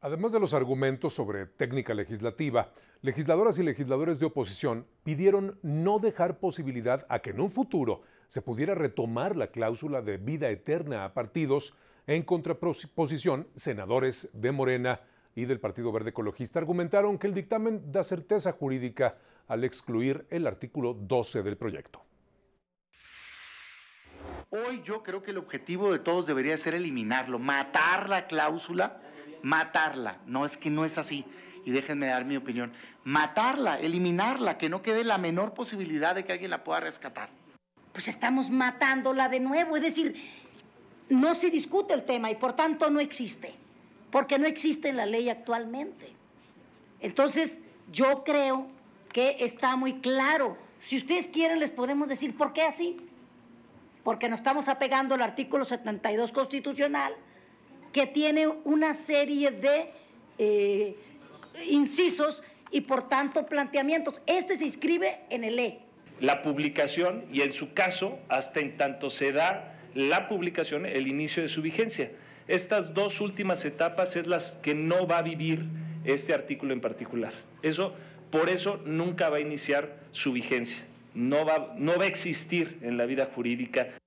Además de los argumentos sobre técnica legislativa, legisladoras y legisladores de oposición pidieron no dejar posibilidad a que en un futuro se pudiera retomar la cláusula de vida eterna a partidos en contraposición senadores de Morena y del Partido Verde Ecologista argumentaron que el dictamen da certeza jurídica al excluir el artículo 12 del proyecto. Hoy yo creo que el objetivo de todos debería ser eliminarlo, matar la cláusula matarla. No, es que no es así. Y déjenme dar mi opinión. Matarla, eliminarla, que no quede la menor posibilidad de que alguien la pueda rescatar. Pues estamos matándola de nuevo. Es decir, no se discute el tema y por tanto no existe. Porque no existe en la ley actualmente. Entonces, yo creo que está muy claro. Si ustedes quieren, les podemos decir por qué así. Porque nos estamos apegando al artículo 72 constitucional que tiene una serie de eh, incisos y por tanto planteamientos. Este se inscribe en el E. La publicación y en su caso, hasta en tanto se da la publicación, el inicio de su vigencia. Estas dos últimas etapas es las que no va a vivir este artículo en particular. Eso, por eso nunca va a iniciar su vigencia. No va, no va a existir en la vida jurídica.